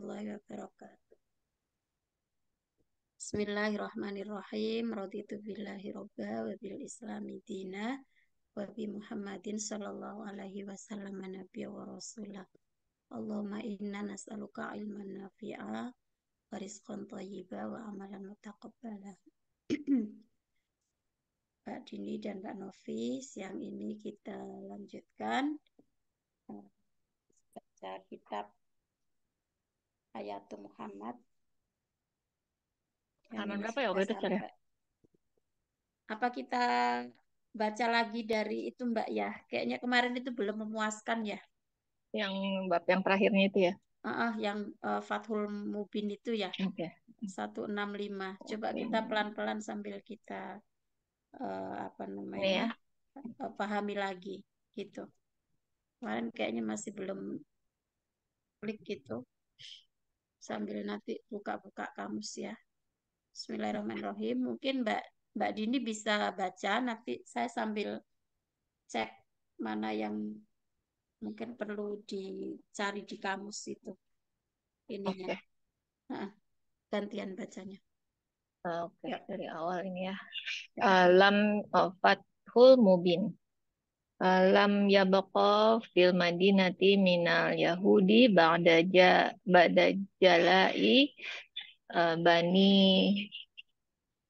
warahmatullahi wabarakatuh. Bismillahirrahmanirrahim. Raditu billahi robba wa bil islami dina wa bi Muhammadin sallallahu alaihi wasallam nabiya wa rasulah. Allahumma inna nas'aluka ilman nafi'a wa rizqan tayyiba wa amalan mutaqabbala. Pak Dini dan Pak Novi, siang ini kita lanjutkan eh, baca kitab Hayatu Muhammad. Halaman berapa ya waktu itu ya? Apa kita baca lagi dari itu Mbak ya? Kayaknya kemarin itu belum memuaskan ya. Yang bab yang terakhirnya itu ya? Uh, uh, yang uh, Fathul Mubin itu ya. Oke. Okay. 165. Coba okay. kita pelan-pelan sambil kita uh, apa namanya? ya. Uh, pahami lagi gitu. Kemarin kayaknya masih belum klik gitu sambil nanti buka-buka kamus ya. Bismillahirrahmanirrahim. Mungkin Mbak Mbak Dini bisa baca nanti saya sambil cek mana yang mungkin perlu dicari di kamus itu ininya. Okay. Nah, gantian bacanya. Ah, oke, okay. Ya. dari awal ini ya. ya. Alam fathul mubin lam yabqa fil madinati minal yahudi ba'da ja ba'da jalai e, bani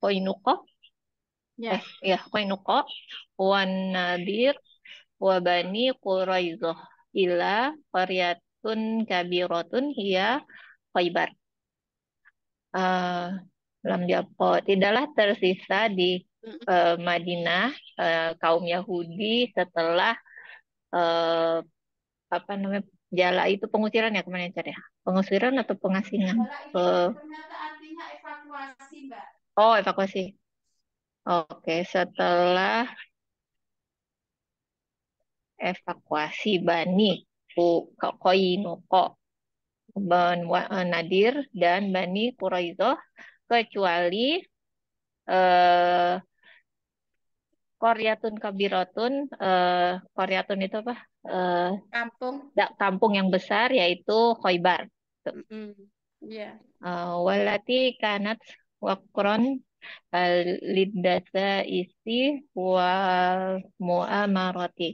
Koinuko ya eh, ya Koinuko wan nadir wa bani Quraizoh ila qaryatun kabiratun hiya Khaibar. Uh, ah, lam yabqa tidaklah tersisa di uh, Madinah uh, kaum Yahudi setelah uh, apa namanya jala itu pengusiran ya kemarin ya pengusiran atau pengasingan uh, evakuasi mbak oh evakuasi oke okay, setelah evakuasi Bani Koinoko Nadir dan Bani Quraizoh kecuali eh, Koryatun Kabirotun, eh, Koryatun itu apa? Eh, kampung. Kampung yang besar yaitu Khoibar. Mm -hmm. Iya. Yeah. Uh, walati kanat wakron eh, lidasa isi wa mu'amarati.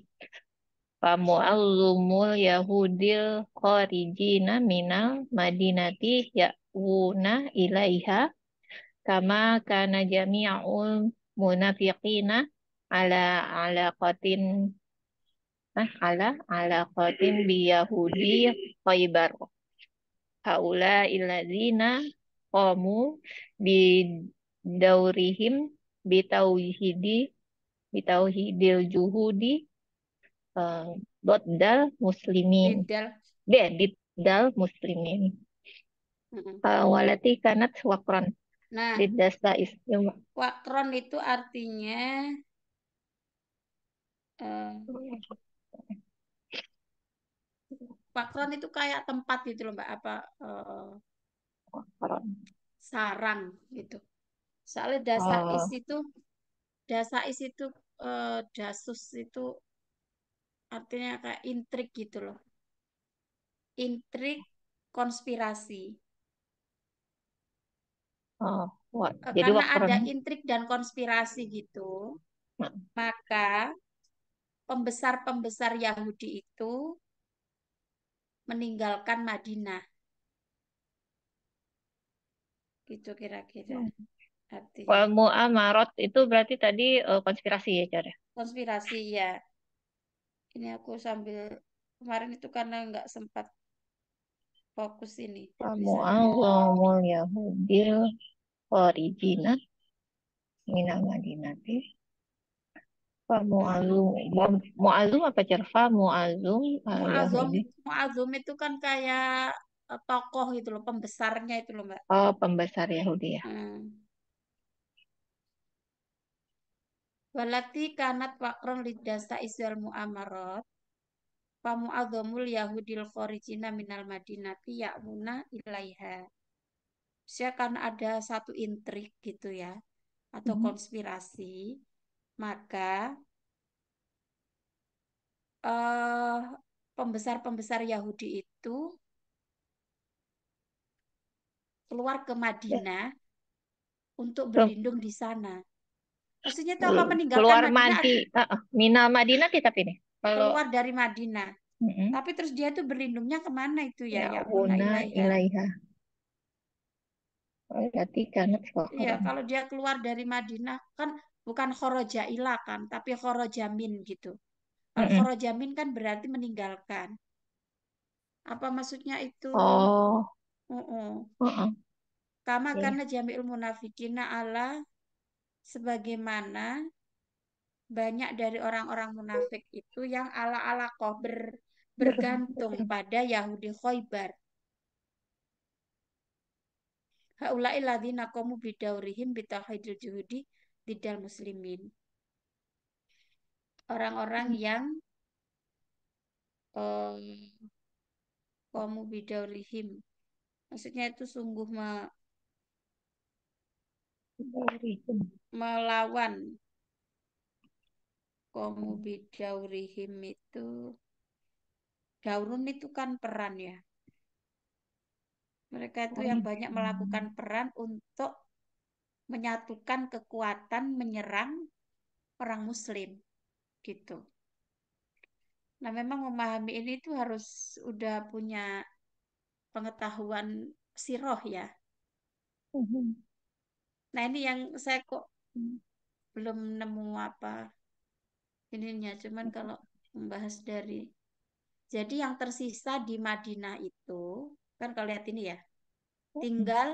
Famu'allumul yahudil khorijina minal madinati ya'wuna ilaiha kama kana jami'ul munafiqina ala ala kotin nah eh, ala ala kotin bi Yahudi Khaybar haula illadzina qamu bi daurihim bi tauhidi bi tauhidil juhudi uh, eh, dal muslimin dal dal muslimin eh, walati kanat wakron Nah, didasa istim. Wakron itu artinya Eh, Pakron itu kayak tempat gitu loh mbak apa uh, sarang gitu soalnya dasais oh. is itu dasais itu uh, dasus itu artinya kayak intrik gitu loh intrik konspirasi Oh, what? Jadi karena ada intrik dan konspirasi gitu, nah. maka pembesar-pembesar Yahudi itu meninggalkan Madinah. Gitu kira-kira. Hmm. Artinya. mu'amarot itu berarti tadi uh, konspirasi ya, Cara? Konspirasi ya. Ini aku sambil kemarin itu karena nggak sempat fokus ini. Mu'amarot Yahudi, Yahudil Warijina Minal Madinati Cerva muazum muazum apa cerva muazum eh, muazum muazum itu kan kayak eh, tokoh itu loh pembesarnya itu loh mbak oh pembesar Yahudi ya hmm. Walati kanat pakron lidasa isyal mu'amarat Famu adhamul yahudil khorijina minal madinati ya'muna ilaiha Saya kan ada satu intrik gitu ya Atau mm -hmm. konspirasi maka eh, pembesar-pembesar uh, Yahudi itu keluar ke Madinah ya. untuk berlindung di sana. Maksudnya tahu apa meninggalkan keluar Madinah? Keluar Madinah, Mina Madinah kita ini. Kalau... Keluar dari Madinah. Mm -hmm. Tapi terus dia tuh berlindungnya kemana itu ya? Ya, ya, nah, ya. ilaiha. Oh, berarti karena Ya, kalau dia keluar dari Madinah kan bukan khoroja ilakan kan, tapi khoroja min gitu. Kalau min kan berarti meninggalkan. Apa maksudnya itu? Oh. Uh-uh. uh Kama okay. karena jami'ul munafikina ala sebagaimana banyak dari orang-orang munafik itu yang ala-ala ber, bergantung pada Yahudi Khoibar. Haulai ladina bidawrihim bidaurihim bitauhidil juhudi bidal muslimin. Orang-orang hmm. yang eh, kamu bidaulihim. Maksudnya itu sungguh me, melawan kamu bidaulihim itu daurun itu kan peran ya mereka itu yang banyak melakukan peran untuk menyatukan kekuatan menyerang orang muslim gitu. Nah, memang memahami ini itu harus udah punya pengetahuan siroh ya. Uhum. Nah, ini yang saya kok hmm. belum nemu apa ininya, cuman hmm. kalau membahas dari jadi yang tersisa di Madinah itu kan kalau lihat ini ya. Hmm. Tinggal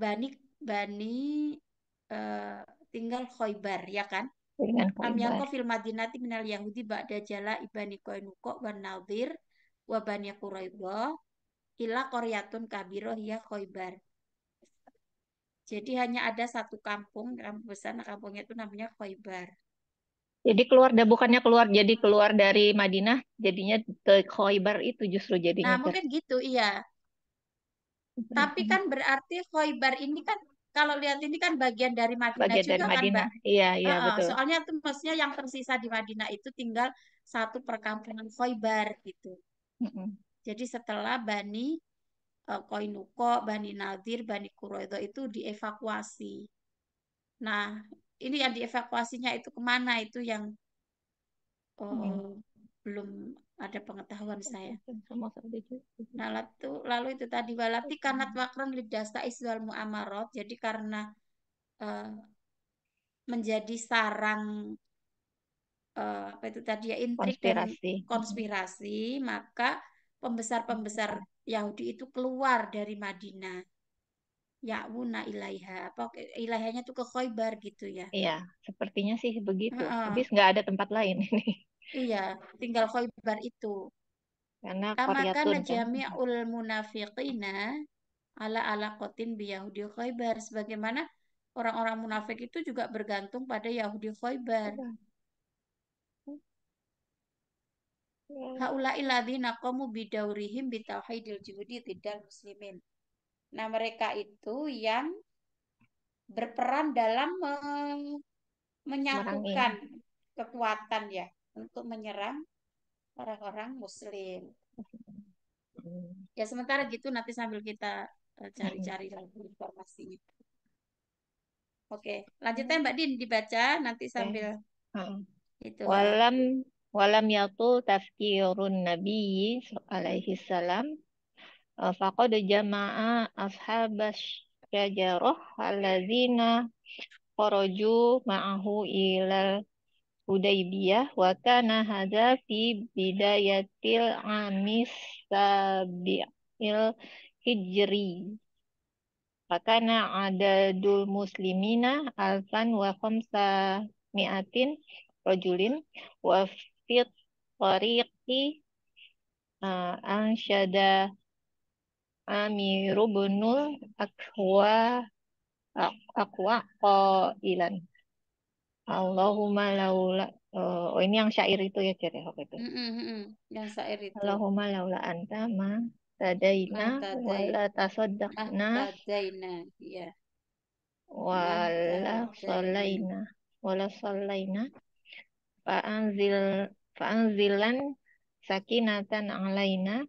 Bani Bani uh, tinggal Khoibar, ya kan? Am yako fil madinati minal yahudi ba'da jala ibani koinuko wa nadir wa bani kuraibo ila koryatun kabiroh ya khoibar. Jadi hanya ada satu kampung, kampung besar, nah kampungnya itu namanya Khoibar. Jadi keluar, bukannya keluar, jadi keluar dari Madinah, jadinya ke Khoibar itu justru jadinya. Nah mungkin gitu, iya. Tapi kan berarti Khoibar ini kan kalau lihat ini kan bagian dari Madinah bagian juga dari Madinah. kan, Mbak. Iya, iya, uh, -uh. betul. Soalnya itu maksudnya yang tersisa di Madinah itu tinggal satu perkampungan Khoibar gitu. Mm -hmm. Jadi setelah Bani uh, Koinuko, Bani Nadir, Bani Kuroido itu dievakuasi. Nah, ini yang dievakuasinya itu kemana itu yang uh, mm -hmm belum ada pengetahuan saya. Nah, lalu, lalu itu tadi walati karena makron lidasta iswal muamarot. Jadi karena uh, menjadi sarang uh, apa itu tadi ya intrik konspirasi. dan konspirasi, maka pembesar-pembesar Yahudi itu keluar dari Madinah. Ya'wuna ilaiha apa ilaihanya tuh ke Khoibar gitu ya. Iya, sepertinya sih begitu. Uh, Habis nggak ada tempat lain ini. Iya, tinggal Khaibar itu. Karena Kamaka Qaryatun kan. ul munafiqina ala ala kotin bi Yahudi Khaibar sebagaimana orang-orang munafik itu juga bergantung pada Yahudi Khaibar. Iya. Iya. Haula'il ladzina qamu bidaurihim bitauhidil juhudi tidak muslimin. Nah, mereka itu yang berperan dalam iya. menyatukan Marangin. kekuatan ya untuk menyerang orang-orang muslim. Hmm. Ya sementara gitu nanti sambil kita eh, cari-cari hmm. lagi informasinya. Oke, lanjutnya hmm. Mbak Din dibaca nanti sambil itu. Walam walam yatu tafkirun Nabi alaihi salam eh, faqad jama'a ashabash syajarah alladzina kharaju ma'ahu ilal Hudaybiyah wa kana hadza fi bidayatil amis sabi'il hijri Fakana dul muslimina alfan wa khamsa mi'atin rajulin wa fit tariqi uh, ansyada Amir akwa akwa qailan Allahumma laula eh, oh ini yang syair itu ya Cer ya, itu. Mm -hmm. Yang syair itu. Allahumma laula anta ma tadaina wala tasaddaqna tadaina ya. Wala sallaina wala sallaina fa'anzil fa'anzilan sakinatan alaina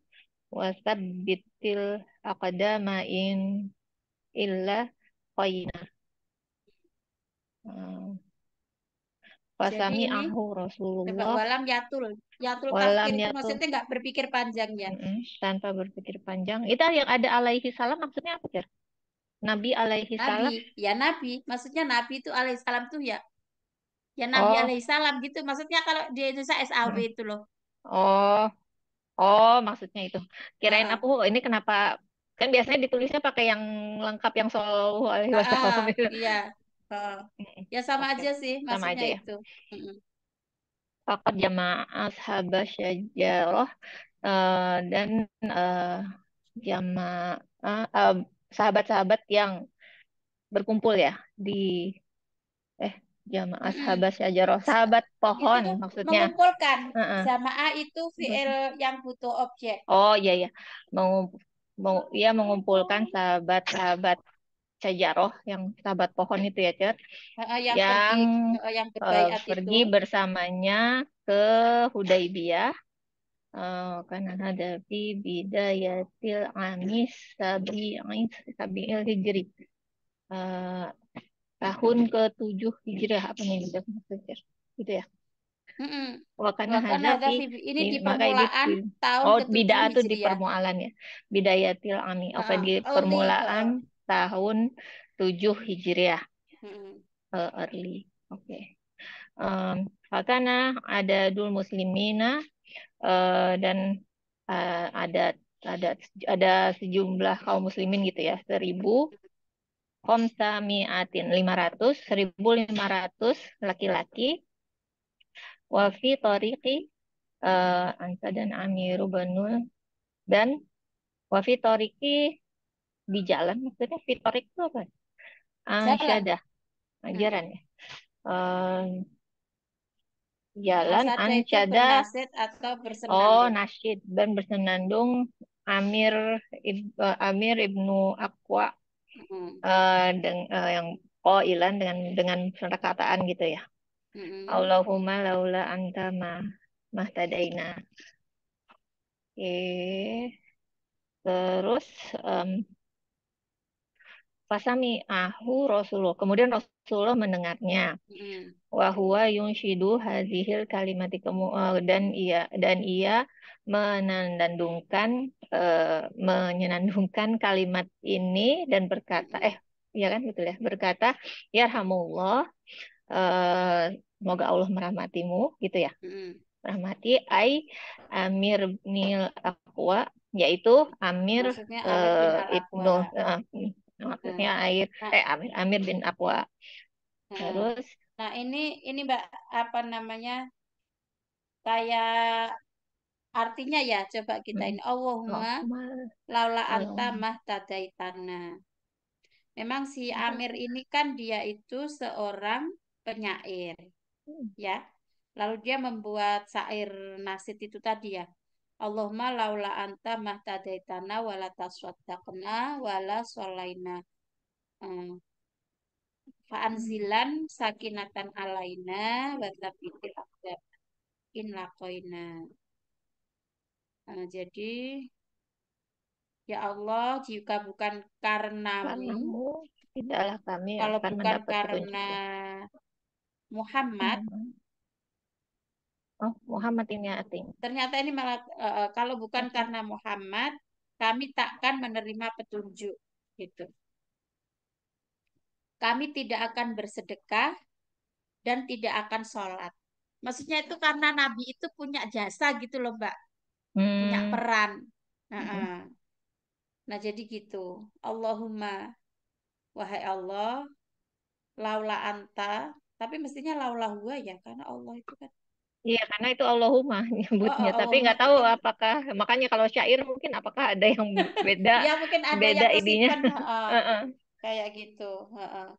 wasabbitil aqdama in illa qayna. Hmm. Ah. Wasami ahu Rasulullah. Walam yatul. Yatul walam kafir yatul. maksudnya nggak berpikir panjang ya. Mm-hmm. Tanpa berpikir panjang. Itu yang ada alaihi salam maksudnya apa, ya Nabi alaihi salam. Ya Nabi. Maksudnya Nabi itu alaihi salam tuh ya. Ya Nabi oh. alaihi salam gitu. Maksudnya kalau di Indonesia SAW hmm. itu loh. Oh. Oh, maksudnya itu. Kirain uh. aku oh, ini kenapa kan biasanya ditulisnya pakai yang lengkap yang sallallahu alaihi wasallam. Uh, iya ya sama okay. aja sih sama aja ya. itu. Fakat jamaah sahabat syajaroh uh, eh, dan uh, jamaah uh, sahabat-sahabat yang berkumpul ya di eh jamaah sahabat syajaroh sahabat pohon itu maksudnya mengumpulkan uh -uh. jamaah itu fiil yang butuh objek oh iya iya mau mau ya mengumpulkan oh. sahabat-sahabat Cajaroh yang sahabat pohon itu ya Cet yang, yang pergi, yang uh, pergi itu. bersamanya ke Hudaibiyah uh, eh, karena ada di bidayatil anis sabi il eh, hijri uh, tahun ke tujuh hijrah apa nih gitu ya Mm -hmm. Wakana ini di permulaan di, tahun oh, bid'ah itu di permulaan ya. Bidayatil ami. Apa oh, di permulaan tahun 7 Hijriah. Hmm. Uh, early. Oke. Okay. Um, ada dul muslimina uh, dan uh, ada ada ada sejumlah kaum muslimin gitu ya seribu komsamiatin lima ratus seribu lima ratus laki-laki wafi toriki uh, Ansa dan Amiru Banul dan wafi toriki di jalan maksudnya fitorik itu apa? Ah, Ansyadah. Ajaran ah, hmm. ya. Um, jalan Asatra atau Oh, nasyid dan bersenandung Amir eh, Amir ibnu Aqwa hmm. uh, deng, uh, yang ilan dengan dengan perkataan gitu ya. Hmm. Allahumma laula anta ma mahtadaina. Oke. Okay. Terus um, Fasami ahu Rasulullah. Kemudian Rasulullah mendengarnya. Hmm. Wahwa yunshidu hazihil kalimat eh, dan ia dan ia menandungkan uh, menyenandungkan kalimat ini dan berkata eh ya kan betul ya berkata ya uh, semoga eh, Allah merahmatimu gitu ya. Hmm. Rahmati ai Amir nil akwa, yaitu Amir Maksudnya, uh, Ibnu uh, maksudnya air nah, eh Amir Amir bin Apwa nah, hmm. terus nah ini ini mbak apa namanya kayak artinya ya coba kita ini hmm. Allahumma laula anta mahtadaitana memang si hmm. Amir ini kan dia itu seorang penyair ya lalu dia membuat syair nasid itu tadi ya Allahumma laula anta mahtadaitana wala taswaddaqna wala sholaina. Eh, fa'anzilan sakinatan alaina wa tsabitil aqdam in lakoina. Eh, jadi ya Allah jika bukan karena tidaklah kami kalau akan bukan karena petunjuk. Muhammad hmm Oh, Muhammad ini artinya. Ternyata ini malah uh, kalau bukan karena Muhammad, kami takkan menerima petunjuk gitu. Kami tidak akan bersedekah dan tidak akan sholat. Maksudnya itu karena Nabi itu punya jasa gitu loh Mbak, hmm. punya peran. Nah, hmm. nah jadi gitu. Allahumma wahai Allah, laula anta, tapi mestinya laula huwa ya karena Allah itu kan Iya, karena itu Allahumma nyebutnya. Oh, oh, Tapi nggak tahu apakah makanya kalau syair mungkin apakah ada yang beda. Iya, mungkin ada beda yang ininya. Uh, kayak gitu. Uh,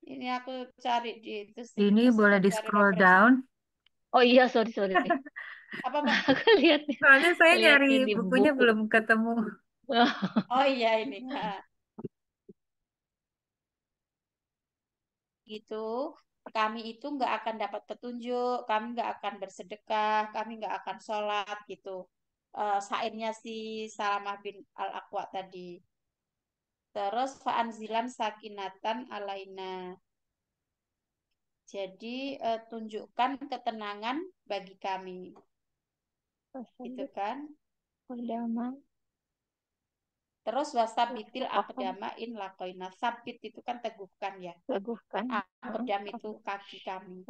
Ini aku cari di itu sih. Ini Terus boleh di scroll down. Oh iya, sorry sorry. Apa Mbak? aku lihat. Soalnya saya nyari bukunya buku. belum ketemu. oh iya ini. gitu kami itu nggak akan dapat petunjuk, kami nggak akan bersedekah, kami nggak akan sholat gitu. Uh, sainnya si Salamah bin Al Aqwa tadi. Terus faanzilan sakinatan alaina. Jadi uh, tunjukkan ketenangan bagi kami. Gitu kan? Wadaman. Terus wasab bitil akdama in lakoina. Sabit itu kan teguhkan ya. Teguhkan. Akdam itu kaki kami.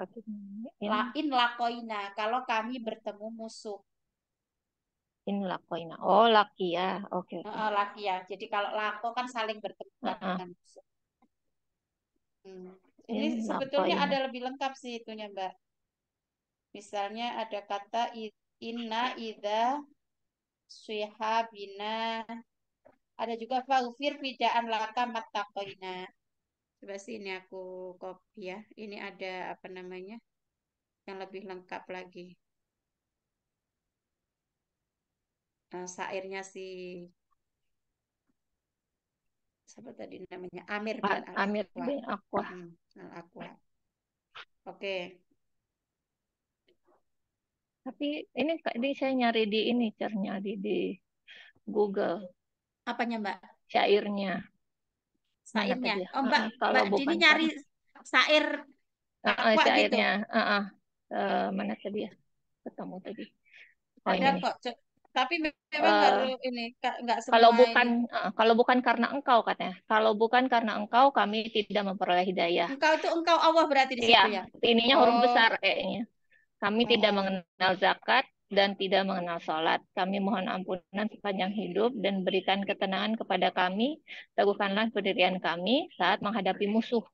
Ya. La, In lakoina. Kalau kami bertemu musuh. In lakoina. Oh laki ya. Oke. Okay, Oh, laki ya. Jadi kalau lako kan saling bertemu uh kan -huh. dengan musuh. Hmm. Ini in sebetulnya ada lebih lengkap sih itunya Mbak. Misalnya ada kata inna ida suiha bina ada juga faufir fida'an laka matakoina. Coba ini aku copy ya. Ini ada apa namanya? Yang lebih lengkap lagi. Nah, eh, sairnya si siapa tadi namanya Amir ah, bin Al Amir bin Aqwa mm, Al Aqwa Oke. Okay. Tapi ini tadi saya nyari di ini, caranya di di Google. Apanya Mbak? Syairnya. Syairnya. Oh Mbak, uh, kalau Mbak Dini nyari syair uh, uh, syairnya. Gitu. Uh, uh. Uh, mana tadi ya? Ketemu tadi. Oh, Ada ini. kok. Tapi memang uh, baru ini nggak semua. Kalau bukan uh, kalau bukan karena engkau katanya. Kalau bukan karena engkau kami tidak memperoleh hidayah. Engkau itu engkau Allah berarti di iya, situ ya. ya? Ininya huruf oh. besar kayaknya. Kami oh. tidak mengenal zakat, dan tidak mengenal sholat. Kami mohon ampunan sepanjang hidup dan berikan ketenangan kepada kami. Teguhkanlah pendirian kami saat menghadapi musuh.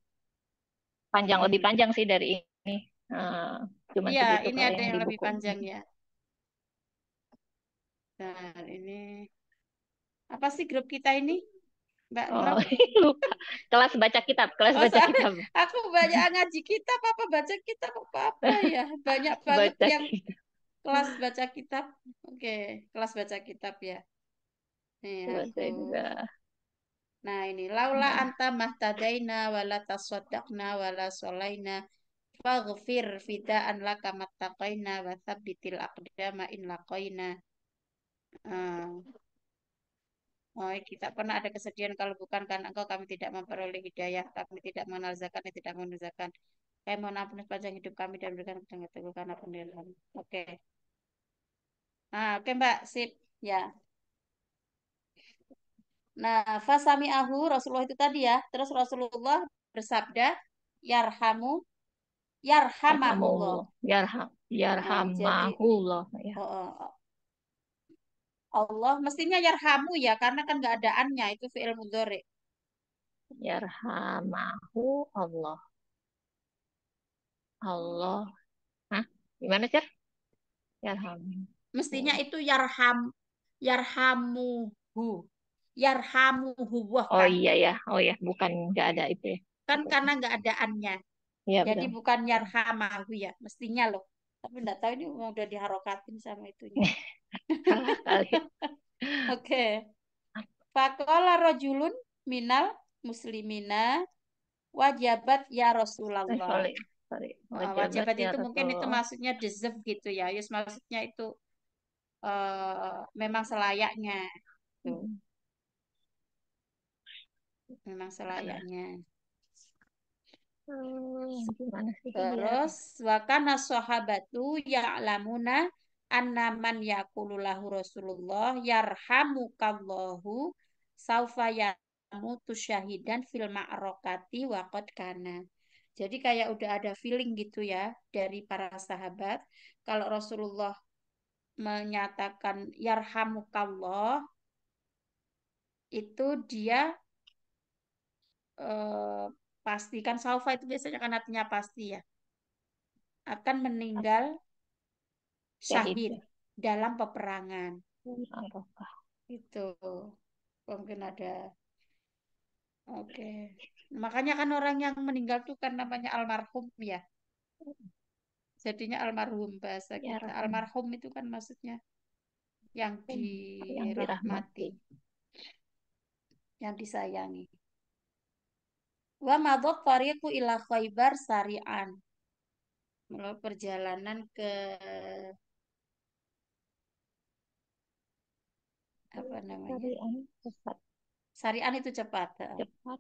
Panjang, lebih hmm. panjang sih dari ini. Ah, cuma ya, ini ada yang, yang lebih panjang ya. Dan ini apa sih grup kita ini? Mbak oh, lupa. Kelas baca kitab, kelas oh, baca kitab. Aku banyak ngaji kitab apa baca kitab apa apa ya. Banyak banget baca yang kitab kelas baca kitab. Oke, okay. kelas baca kitab ya. iya juga. Nah, ini laula hmm. anta mahtadaina wala taswadakna wala solaina faghfir fida'an laka mattaqaina wa thabbitil aqdama in laqaina. Uh. Oh, kita pernah ada kesedihan kalau bukan karena engkau kami tidak memperoleh hidayah, kami tidak mengenal zakat dan tidak mengenal zakat. Kami mohon ampun sepanjang hidup kami dan berikan kepada kami karena penderitaan. Oke. Okay ah oke okay, Mbak, sip. Ya. Nah, fasami ahu Rasulullah itu tadi ya. Terus Rasulullah bersabda, yarhamu yarhamahullah. Yarham yarhamahullah. Nah, ya. Oh, oh, oh. Allah mestinya yarhamu ya karena kan nggak ada itu fiil mudhari. Yarhamahu Allah. Allah. Hah? Gimana, Cer? Yarhamu mestinya hmm. itu yarham yarhamuhu yarhamuhu wah oh kan? oh iya ya oh ya bukan nggak ada itu ya kan iya. karena nggak adaannya ya, jadi betul. bukan yarhamahu ya mestinya loh tapi nggak tahu ini udah diharokatin sama itunya oke pakola Fakola rojulun minal muslimina wajabat ya Rasulullah. Eh, sorry, sorry. Ah, wajabat, wajabat ya itu ya mungkin itu maksudnya deserve gitu ya. Yes, maksudnya itu Eh, memang selayaknya. Tuh. Gitu. Hmm. Memang selayaknya. Hmm, Terus wakana sahabatu ya'lamuna anna man yaqulu lahu Rasulullah yarhamukallahu saufa yamutu syahidan fil ma'rakati wa qad kana. Jadi kayak udah ada feeling gitu ya dari para sahabat kalau Rasulullah menyatakan yarhamukallah itu dia eh, pastikan saufa itu biasanya kan artinya pasti ya akan meninggal syahid dalam peperangan itu mungkin ada oke okay. makanya kan orang yang meninggal itu kan namanya almarhum ya jadinya almarhum bahasa ya, kita. Rahmat. Almarhum itu kan maksudnya yang dirahmati, yang dirahmati, yang disayangi. Wa madot tariqu ila Khaybar sari'an. Melalui perjalanan ke apa namanya? Sari'an cepat. Sari'an itu cepat. Cepat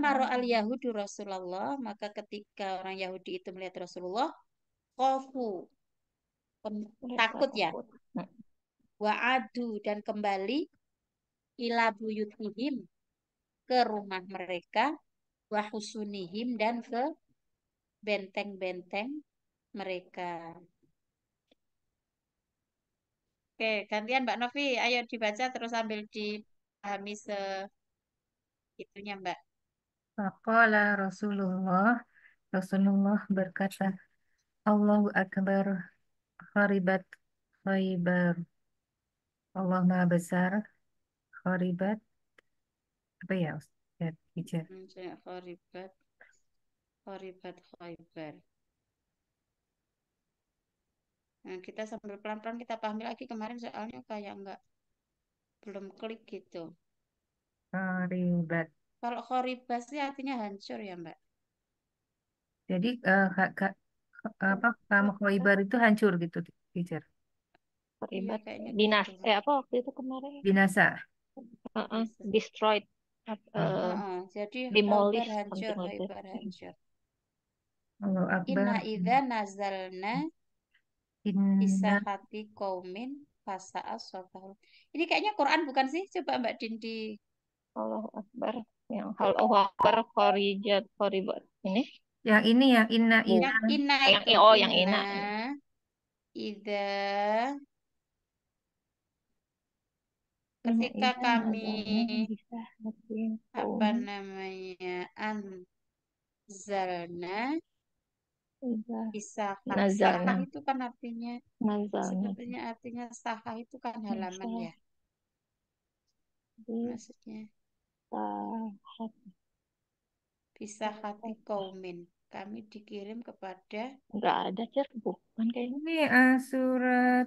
maro al Yahudi Rasulullah, maka ketika orang Yahudi itu melihat Rasulullah, kofu takut ya. Hmm. Wa'adu dan kembali ilabu yutihim ke rumah mereka wa husunihim dan ke benteng-benteng mereka. Oke, gantian Mbak Novi, ayo dibaca terus sambil dipahami se gitunya Mbak. Fakola Rasulullah, Rasulullah berkata, Allahu Akbar, kharibat khaybar. Allah Maha Besar, kharibat, apa ya Ustaz? Ya, Hijab. Hmm, kharibat, kharibat khaybar. Nah, kita sambil pelan-pelan kita pahami lagi kemarin soalnya kayak nggak belum klik gitu. Koribat. Oh, Kalau khoribat sih artinya hancur ya, Mbak. Jadi eh, ha- ka- apa kamu kharibat itu hancur gitu, teacher. Iya, Akibat kayaknya binas gitu. eh apa waktu itu kemarin Binasa. Heeh, destroyed Ap- Ah, eh, Jadi khoibar demolished hancur, something like that khoibar hancur. Allahu Inna Akbar. idza nazalna Inna bisakati qaumin fasa'a safahum. Ini kayaknya Quran bukan sih? Coba Mbak Dindi Allah Akbar yang Allah Akbar khorijat khoribat ini yang ini yang inna inna yang inna yang ina. oh yang inna ida ketika ina, kami apa namanya zalna bisa kan? sahah itu kan artinya Nazalna. artinya sahah itu kan halaman ya maksudnya bisa hati kaumin. Kami dikirim kepada enggak ada cer bukan Ini uh, surat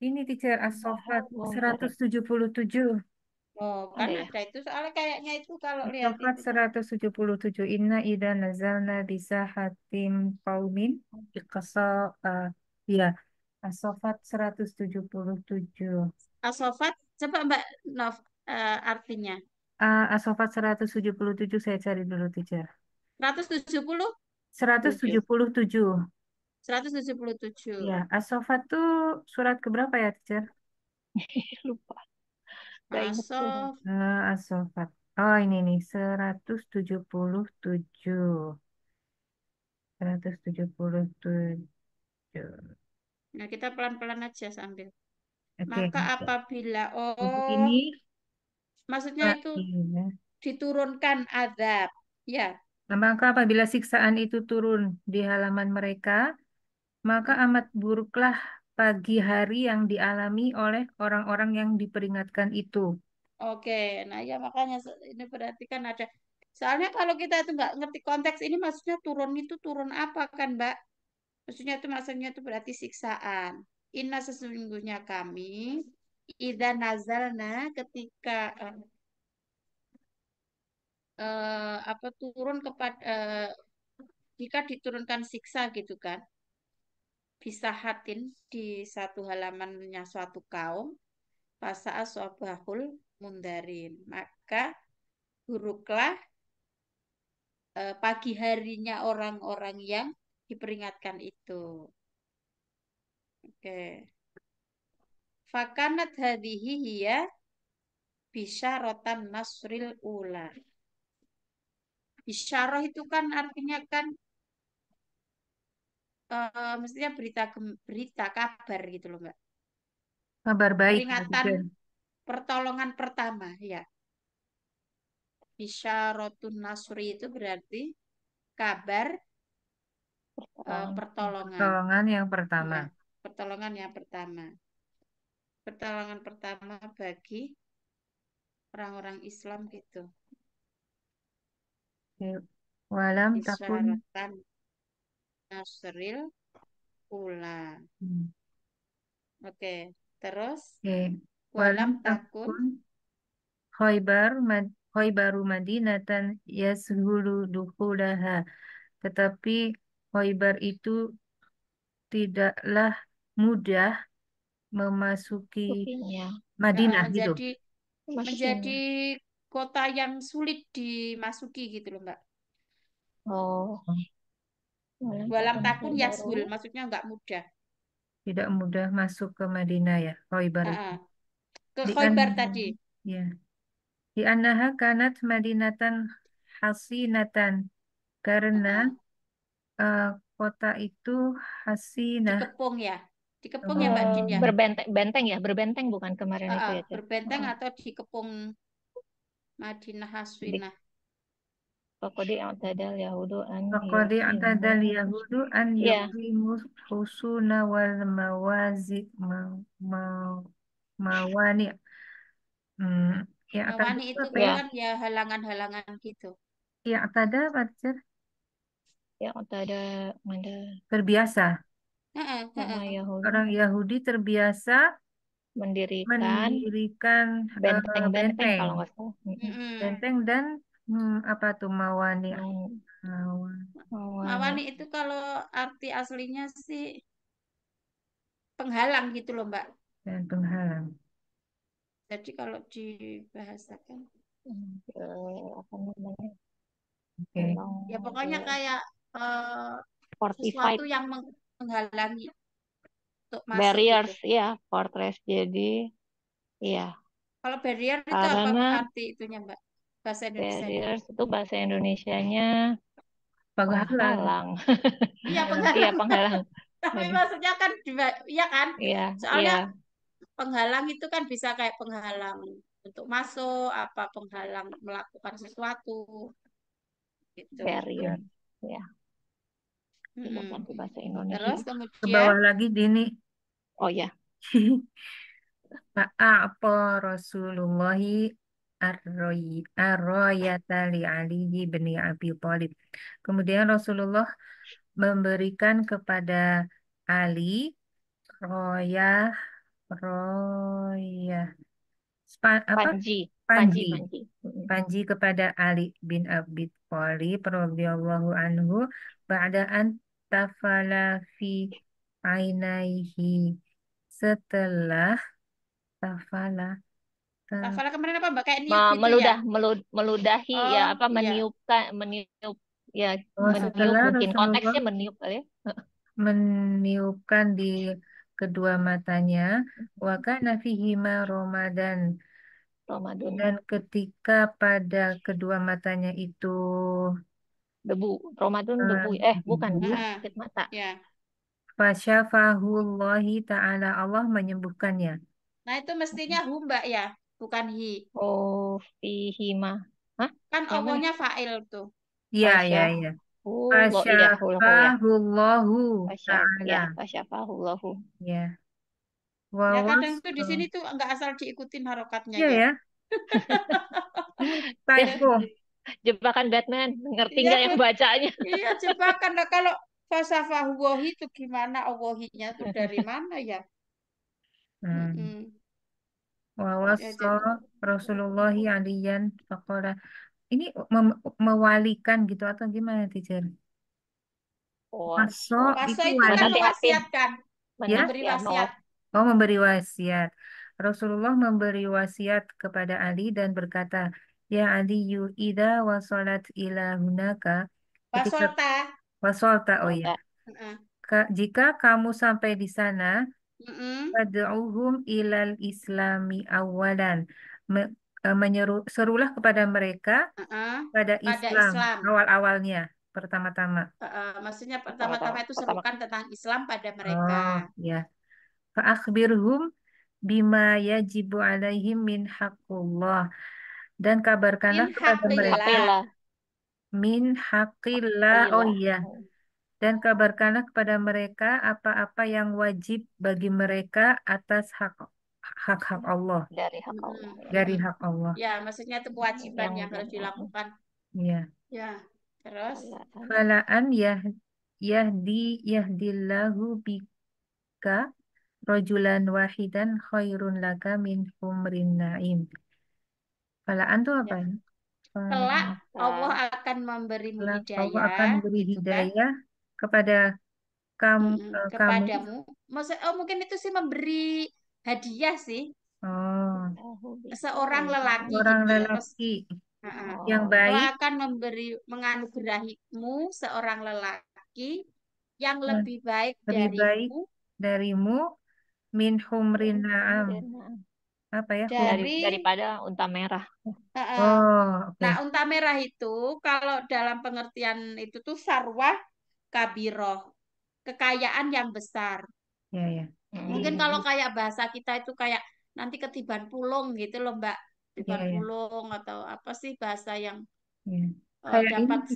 ini teacher ah, seratus tujuh puluh tujuh Oh, kan ada ya? itu soalnya kayaknya itu kalau lihat puluh tujuh inna ida nazalna bisa hatim kaumin ikasa uh, eh, ya seratus tujuh puluh tujuh asofat coba Mbak Nov eh, artinya Uh, Asofat 177 saya cari dulu teacher. 170? 177. 177. Ya, Asofat tuh surat keberapa ya teacher? Lupa. Asofat. Uh, Asofat. Oh ini nih 177. 177. Nah, kita pelan-pelan aja sambil. Okay, Maka apabila oh ini Maksudnya ah, itu iya. diturunkan azab. Ya. Nah, maka apabila siksaan itu turun di halaman mereka, maka amat buruklah pagi hari yang dialami oleh orang-orang yang diperingatkan itu. Oke, nah ya makanya ini berarti kan ada. Soalnya kalau kita itu nggak ngerti konteks ini maksudnya turun itu turun apa kan Mbak? Maksudnya itu maksudnya itu berarti siksaan. Inna sesungguhnya kami Ida nazalna ketika uh, uh, apa turun kepada uh, jika diturunkan siksa gitu kan bisa hatin di satu halamannya suatu kaum fasa aswabahul mundarin maka buruklah uh, pagi harinya orang-orang yang diperingatkan itu oke okay. Fakanat hadihi hiya rotan nasril ula. Bisyarah itu kan artinya kan uh, mestinya berita berita kabar gitu loh Mbak. Kabar baik. Peringatan juga. pertolongan pertama ya. Bisa rotun nasri itu berarti kabar eh, pertolongan. Uh, pertolongan. Pertolongan yang pertama. Iya, pertolongan yang pertama pertolongan pertama bagi orang-orang Islam gitu. Ya, walam takun nasril ula. Hmm. Oke, okay. terus okay. walam takun Khaybar mad Khaybaru Madinatan yasghulu dukhulaha. Tetapi Khaybar itu tidaklah mudah memasuki Madinah nah, gitu. Menjadi, menjadi kota yang sulit dimasuki gitu loh Mbak. Oh. Walam takun sul, maksudnya nggak mudah. Tidak mudah masuk ke Madinah ya, Khoibar. Uh, ke Khoibar Di tadi. Ya. Di Anaha kanat Madinatan hasinatan karena uh, kota itu hasinah. Dikepung ya dikepung uh, ya Mbak Din oh, ya berbenteng benteng ya berbenteng bukan kemarin uh, itu ya berbenteng uh. atau dikepung Madinah haswina. Fakodi antadal Yahudu an Fakodi antadal Yahudu an iya. Yahudimu husuna wal mawazi ma, ma, mawani hmm. ya, mawani itu ya? kan ya halangan-halangan gitu ya atada pacar ya atada mana terbiasa Heeh, Orang Yahudi. Orang Yahudi terbiasa mendirikan mendirikan benteng-benteng uh, benteng. kalau nggak salah. Mm-mm. Benteng dan hmm, apa tuh mawani? Mm. Mawani. Mawani itu kalau arti aslinya sih penghalang gitu loh, Mbak. Dan penghalang. Jadi kalau dibahasakan hmm, apa namanya? Okay. Ya pokoknya kayak uh, sesuatu yang meng, menghalangi untuk masuk. Gitu. Barriers, gitu. ya, fortress. Jadi, iya. Kalau barrier itu apa arti itunya, Mbak? Bahasa Indonesia. Barriers itu bahasa Indonesianya penghalang. Iya, penghalang. iya, penghalang. Tapi maksudnya kan iya kan? Iya. Soalnya iya. penghalang itu kan bisa kayak penghalang untuk masuk, apa penghalang melakukan sesuatu. Gitu. Barrier. Ya filosofi bahasa Indonesia. Terus kemudian ke bawah lagi Dini. Oh ya. apa Rasulullah Ar-Royata li Ali bin Abi Thalib. Kemudian Rasulullah memberikan kepada Ali roya roya apa? Panji. Panji. Panji. Panji kepada Ali bin Abi Thalib radhiyallahu anhu ba'da an tafala fi ainaihi setelah tafala tafala kemarin apa mbak kayak niup gitu ya? meludah ya? melud, meludahi ya, oh, ya apa iya. meniupkan meniup ya oh, meniup mungkin konteksnya meniup kali ya meniupkan di kedua matanya wa kana fihima Ramadan Ramadan dan ketika pada kedua matanya itu debu Ramadan ah. debu eh bukan uh, sakit mata ya Fasyafahullahi ta'ala Allah menyembuhkannya. Nah itu mestinya hmm. hu ya, bukan hi. Oh, fihi ma Kan omongnya fa'il tuh. Iya, iya, iya. Fasyafahullahu ta'ala. Fasyafahullahu. Iya. Ya, ya kadang itu di sini tuh nggak asal diikutin harokatnya. Iya ya. ya. ya. Typo jebakan Batman ngerti iya, nggak yang bacanya iya jebakan nah, kalau falsafah wohi itu gimana wohinya itu dari mana ya hmm. Hmm. Rasulullah aliyan faqala ini mewalikan gitu atau gimana teacher? Oh, oh itu, kan mewasiatkan, ya? memberi kan? iya, iya, wasiat. Oh, memberi wasiat. Rasulullah memberi wasiat kepada Ali dan berkata, Ya Aliyu, ida wasolat ila hunaka. Wasolta. wasolta, oh ya. Ka- jika kamu sampai di sana, Mm-mm. ilal islami awalan. Me- uh, menyeru, serulah kepada mereka uh pada Pada Islam Islam. awal-awalnya, pertama-tama. uh, Maksudnya pertama-tama itu Pertama. serukan tentang Islam pada Oh, mereka. ya. Fa'akhbirhum bima yajibu alaihim min haqqullah dan kabarkanlah Min kepada mereka min haqillah oh iya dan kabarkanlah kepada mereka apa-apa yang wajib bagi mereka atas hak hak-hak Allah dari hak Allah hmm. dari hak Allah ya maksudnya itu kewajiban yang, yang harus dilakukan ya ya terus ya. falaan ya yahdi yahdillahu bika rojulan wahidan khairun laka min humrin na'im Balaan tuh apa? Ya. Kelak Allah akan memberi Kelak hidayah. Allah akan memberi hidayah kepada eh, kamu. Mm -hmm, kepadamu. Kamu. Maksud, oh mungkin itu sih memberi hadiah sih. Oh. Seorang lelaki. Seorang gitu. Ya, lelaki. Uh Yang baik. Allah akan memberi menganugerahimu seorang lelaki yang lebih baik lebih darimu. Baik darimu min rinaam apa ya dari daripada unta merah. Uh, oh, okay. Nah unta merah itu kalau dalam pengertian itu tuh sarwa kabiroh kekayaan yang besar. Ya, ya. Mungkin kalau hmm. kayak bahasa kita itu kayak nanti ketiban pulung gitu loh Mbak, ketiban ya, ya. pulung atau apa sih bahasa yang ya. Eh, kayak uh, dapat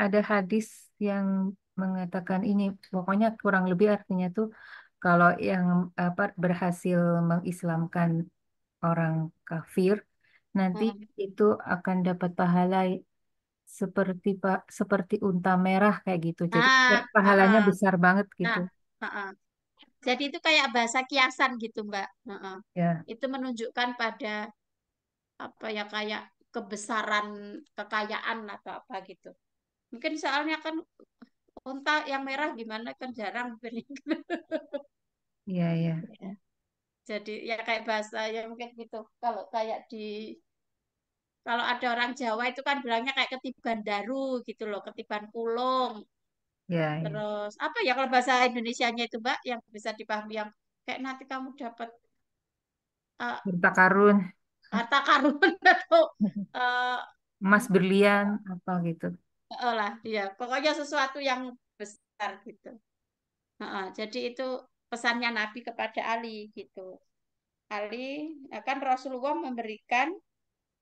ada hadis yang mengatakan ini pokoknya kurang lebih artinya tuh kalau yang apa berhasil mengislamkan orang kafir nanti hmm. itu akan dapat pahala seperti pak seperti unta merah kayak gitu jadi ah, pahalanya ah, ah, besar banget nah, gitu ah, ah, jadi itu kayak bahasa kiasan gitu mbak ah, ya. itu menunjukkan pada apa ya kayak kebesaran kekayaan atau apa gitu mungkin soalnya kan unta yang merah gimana kan jarang bening. Iya, iya iya. Jadi ya kayak bahasa ya mungkin gitu. Kalau kayak di kalau ada orang Jawa itu kan bilangnya kayak ketiban daru gitu loh, ketiban kulung. Ya, ya. Terus apa ya kalau bahasa Indonesianya itu Mbak yang bisa dipahami yang kayak nanti kamu dapat uh, karun, harta karun atau uh, emas berlian apa gitu olah lah iya pokoknya sesuatu yang besar gitu uh, jadi itu pesannya Nabi kepada Ali gitu Ali eh, kan Rasulullah memberikan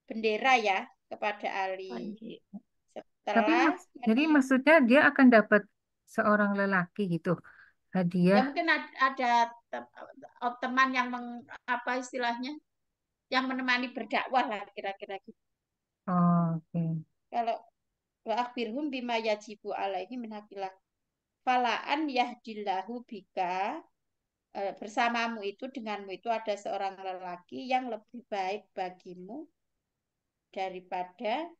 bendera ya kepada Ali oh, iya. setelah tapi jadi maksudnya dia akan dapat seorang lelaki gitu hadiah ya mungkin ada teman yang meng, apa istilahnya yang menemani berdakwah lah kira-kira gitu. Oh, Oke. Okay. Kalau wa akhbirhum bima yajibu alaihi min hakilah falaan yahdillahu bika e, bersamamu itu denganmu itu ada seorang lelaki yang lebih baik bagimu daripada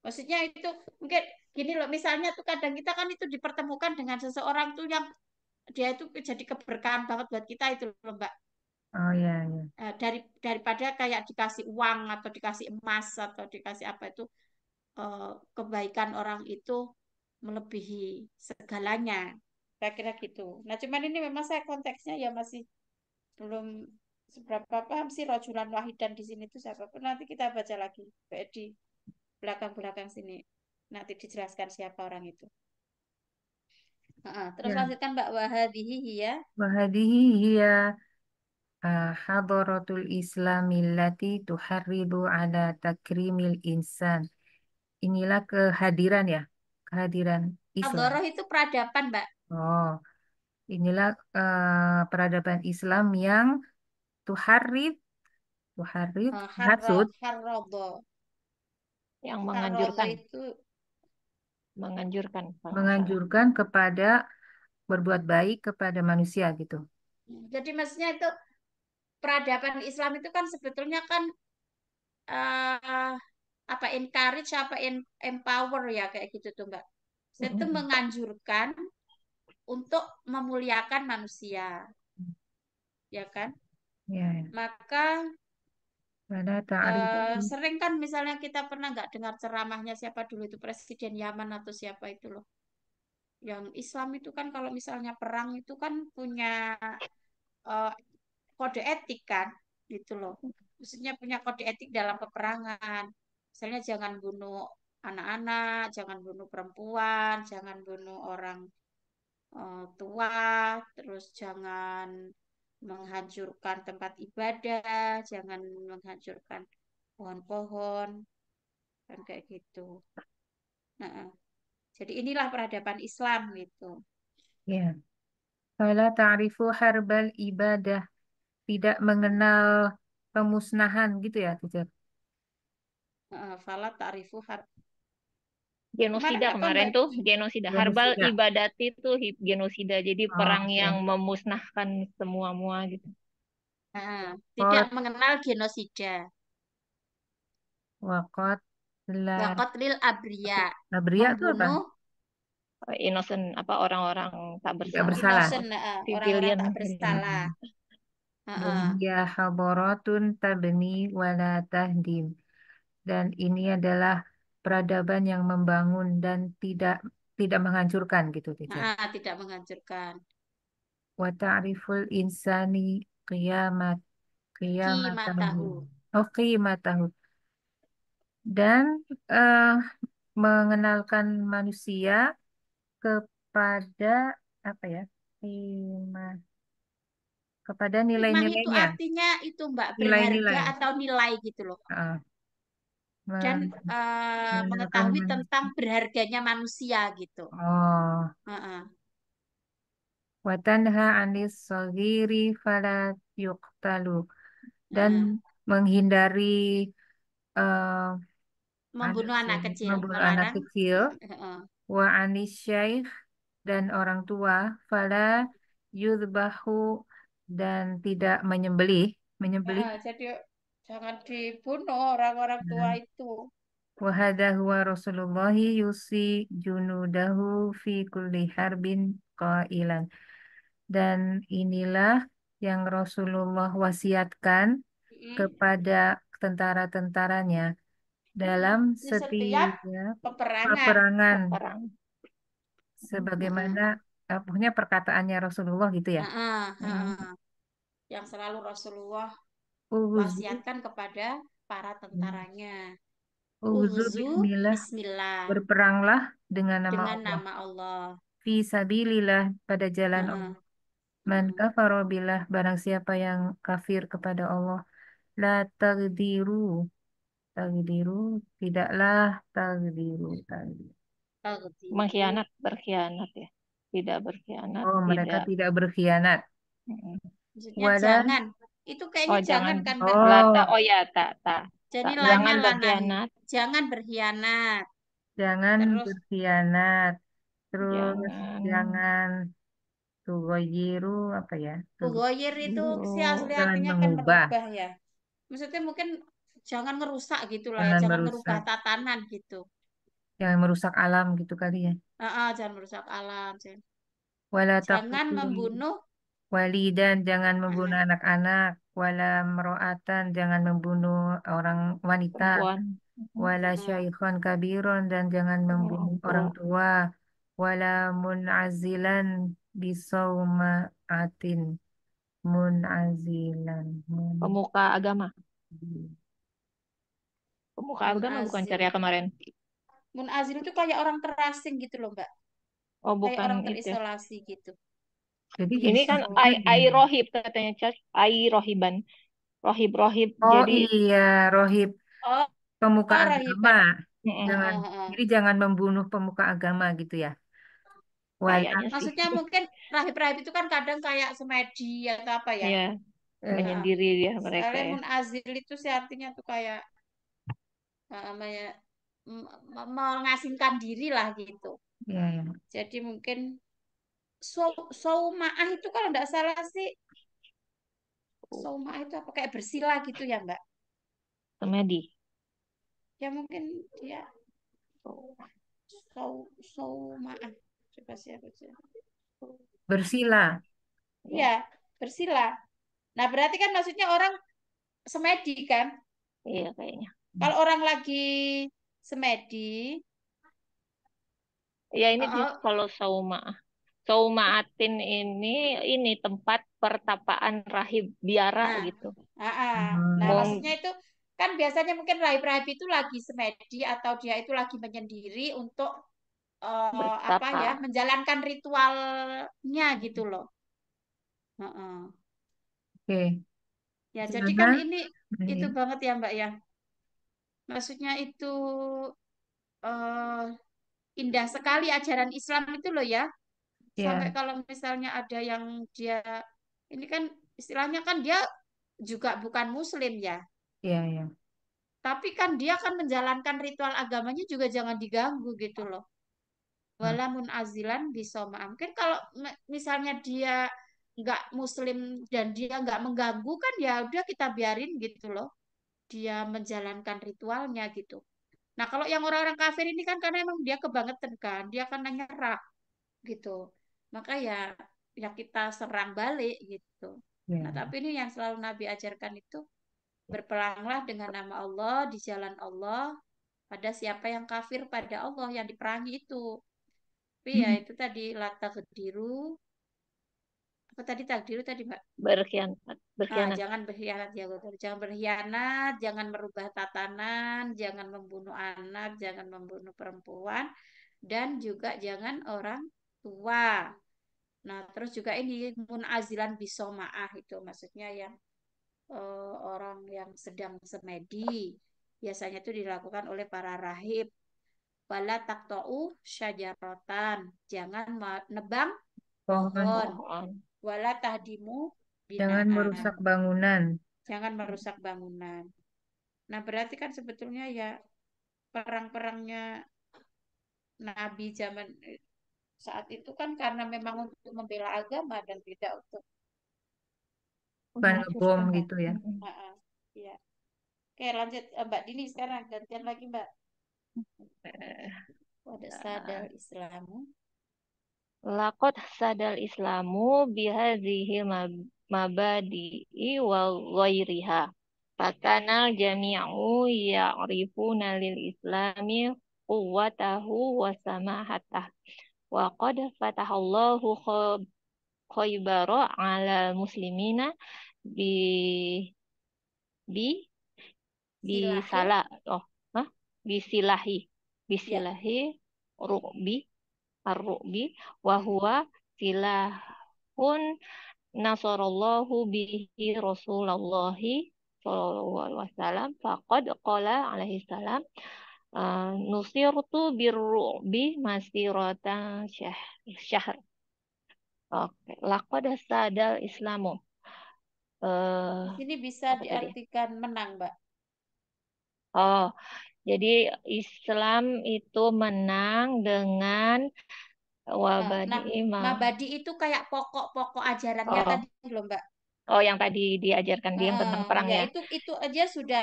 maksudnya itu mungkin gini loh misalnya tuh kadang kita kan itu dipertemukan dengan seseorang tuh yang dia itu jadi keberkahan banget buat kita itu loh mbak Oh iya, iya. E, dari daripada kayak dikasih uang atau dikasih emas atau dikasih apa itu Eh, kebaikan orang itu melebihi segalanya kira-kira gitu. Nah cuman ini memang saya konteksnya ya masih belum seberapa paham sih rojulan wahidan di sini itu siapa nanti kita baca lagi di belakang-belakang sini nanti dijelaskan siapa orang itu. terus ya. lanjutkan Mbak Wahadihi ya. Wahadihi ya. uh, hadaratul islami allati tuharridu ala takrimil insan inilah kehadiran ya, kehadiran Islam. itu peradaban, Mbak. Oh, inilah uh, peradaban Islam yang tuharrid, tuharrid, uh, eh, hasud. Yang menganjurkan. itu menganjurkan. Menganjurkan kepada berbuat baik kepada manusia gitu. Jadi maksudnya itu peradaban Islam itu kan sebetulnya kan uh, apa encourage apa empower ya kayak gitu tuh mbak saya tuh mm-hmm. menganjurkan untuk memuliakan manusia ya kan ya, ya. maka uh, sering kan misalnya kita pernah nggak dengar ceramahnya siapa dulu itu presiden Yaman atau siapa itu loh yang Islam itu kan kalau misalnya perang itu kan punya uh, kode etik kan gitu loh maksudnya punya kode etik dalam peperangan misalnya jangan bunuh anak-anak, jangan bunuh perempuan, jangan bunuh orang uh, tua, terus jangan menghancurkan tempat ibadah, jangan menghancurkan pohon-pohon, kan kayak gitu. Nah, jadi inilah peradaban Islam gitu. Ya. Yeah. ta'rifu harbal ibadah. Tidak mengenal pemusnahan gitu ya, Tujuh fala ta'rifu har genosida kemarin, kemarin tuh genosida, genosida. harbal ibadati tuh genosida jadi oh, perang okay. yang memusnahkan semua mua gitu nah, tidak mengenal genosida wakot lar... wakot lil abria abria itu apa innocent apa orang-orang tak bersalah, tidak bersalah. Innocent, uh, orang-orang tak bersalah ya haborotun tabni wala tahdib dan ini adalah peradaban yang membangun dan tidak tidak menghancurkan gitu tidak ah, tidak menghancurkan wa ta'riful insani qiyamat qiyamatahu oh qiyamatahu dan uh, mengenalkan manusia kepada apa ya Lima. kepada nilai-nilainya. Itu artinya itu Mbak nilai -nilai. berharga atau nilai gitu loh. Uh dan uh, nah, eh, nah, mengetahui nah. tentang berharganya manusia gitu. Oh. Uh-uh. Watanha anis sogiri fala yuktalu dan uh. menghindari uh, membunuh anak, kecil, membunuh anak kan? kecil. Uh. Wa anis syaikh dan orang tua fala yudbahu dan tidak menyembelih menyembelih. Uh, jadi Jangan dibunuh orang-orang tua hmm. itu. Wahada huwa Rasulullah yusi junudahu fi kulli harbin qailan. Dan inilah yang Rasulullah wasiatkan mm. kepada tentara-tentaranya dalam setiap, setiap peperangan, peperangan. sebagaimana eh, mm. punya perkataannya Rasulullah gitu ya. Uh, Mm. Yang selalu Rasulullah Oh, wasiatkan kepada para tentaranya. Oh, Uzu bismillah, bismillah. Berperanglah dengan nama dengan Allah. nama Allah. Fi sabilillah pada jalan Allah. Uh -huh. Man kafaro billah barang siapa yang kafir kepada Allah. La tagdiru. Tagdiru tidaklah tagdiru. Tagdiru. Mengkhianat, berkhianat ya. Tidak berkhianat. Oh, mereka tidak, tidak berkhianat. Maksudnya Wadah, jangan itu kayaknya oh, jangan, jangan kan oh. Oh ya, tak, tak. Jadi tak, jangan berkhianat. Jangan berkhianat. Jangan Terus, berkhianat. Terus jangan, jangan tugoyiru apa ya? Tugoyir itu sih asli artinya kan berubah ya. Maksudnya mungkin jangan merusak gitu lah, jangan, jangan merubah tatanan gitu. Jangan merusak alam gitu kali ya. Uh -uh, jangan merusak alam. Jangan, jangan membunuh Walidan jangan membunuh anak-anak, wala meroatan jangan membunuh orang wanita, wala syaikhon kabiron dan jangan membunuh orang tua, wala munazilan atin. munazilan mun... pemuka agama pemuka agama bukan ceria kemarin munazil itu kayak orang terasing gitu loh mbak Oh, bukan kayak orang ya. terisolasi itu. gitu. Jadi ini kan air rohib katanya Church, air rohiban. Rohib rohib. Oh jadi iya, rohib. Oh, pemuka oh, agama. Kan? Jangan, jadi jangan membunuh pemuka agama gitu ya. Wah. Maksudnya mungkin rahib-rahib itu kan kadang kayak semedi atau apa ya. Iya. iya. menyendiri ya mereka. Soalnya ya. azil itu sih artinya tuh kayak namanya eh, mengasingkan diri lah gitu. Ya, ya. Jadi mungkin so, itu kalau tidak salah sih oh. soumaah itu apa kayak bersila gitu ya mbak semedi ya mungkin ya oh. so soumaah coba siapa sih bersila iya bersila nah berarti kan maksudnya orang semedi kan iya kayaknya kalau orang lagi semedi ya ini uh -oh. kalau sauma Saumaatin ini ini tempat pertapaan rahib biara nah, gitu. Ah, ah. Hmm. Nah, maksudnya itu kan biasanya mungkin rahib-rahib itu lagi semedi atau dia itu lagi menyendiri untuk uh, apa ya menjalankan ritualnya gitu loh. Uh -uh. Oke. Okay. Ya, Sebenarnya, jadi kan ini okay. itu banget ya, Mbak ya. Maksudnya itu uh, indah sekali ajaran Islam itu loh ya yeah. sampai kalau misalnya ada yang dia ini kan istilahnya kan dia juga bukan muslim ya yeah, yeah. tapi kan dia kan menjalankan ritual agamanya juga jangan diganggu gitu loh hmm. walamun azilan bisa mungkin kalau misalnya dia nggak muslim dan dia nggak mengganggu kan ya udah kita biarin gitu loh dia menjalankan ritualnya gitu nah kalau yang orang-orang kafir ini kan karena emang dia kebangetan kan dia kan rak gitu maka ya ya kita serang balik gitu. Yeah. Nah, tapi ini yang selalu Nabi ajarkan itu berperanglah dengan nama Allah di jalan Allah pada siapa yang kafir pada Allah yang diperangi itu. Tapi ya, hmm. ya itu tadi lata kediru apa tadi takdiru tadi mbak berkhianat ah, berkhianat ah, jangan berkhianat ya jangan berkhianat jangan merubah tatanan jangan membunuh anak jangan membunuh perempuan dan juga jangan orang tua Nah, terus juga ini munazilan ma'ah itu maksudnya yang eh, orang yang sedang semedi biasanya itu dilakukan oleh para rahib. Bala taktau syajaratan, jangan nebang pohon. Wala tahdimu Jangan merusak bangunan. Jangan merusak bangunan. Nah, berarti kan sebetulnya ya perang-perangnya Nabi zaman saat itu kan karena memang untuk membela agama dan tidak untuk bahan bom gitu ya. Hmm, hmm. Iya. Oke lanjut eh, Mbak Dini sekarang gantian lagi Mbak. Eh, Wadah ya. sadar Islam. Lakot sadal Islamu bihadhihi mabadi'i wal ghairiha. Fakanal jami'u ya'rifuna lil islami quwwatahu wa samahata wa qad fatahallahu khaybara ala muslimina bi bi bi sala oh huh? bisilahi bisilahi ya. rubi ar-rubi wa huwa silahun nasarallahu bihi rasulullahi sallallahu alaihi wasallam faqad qala alaihi salam Eh, Nusir tu biru bi masih rotan syah, syahr. Oke, okay. laqad sadal islamu. Uh, eh, Ini bisa diartikan menang, Mbak. Oh, jadi Islam itu menang dengan nah, wabadi nah, imam. Wabadi itu kayak pokok-pokok ajaran oh. tadi belum, Mbak. Oh, yang tadi diajarkan dia uh, tentang perang ya, ya. Itu itu aja sudah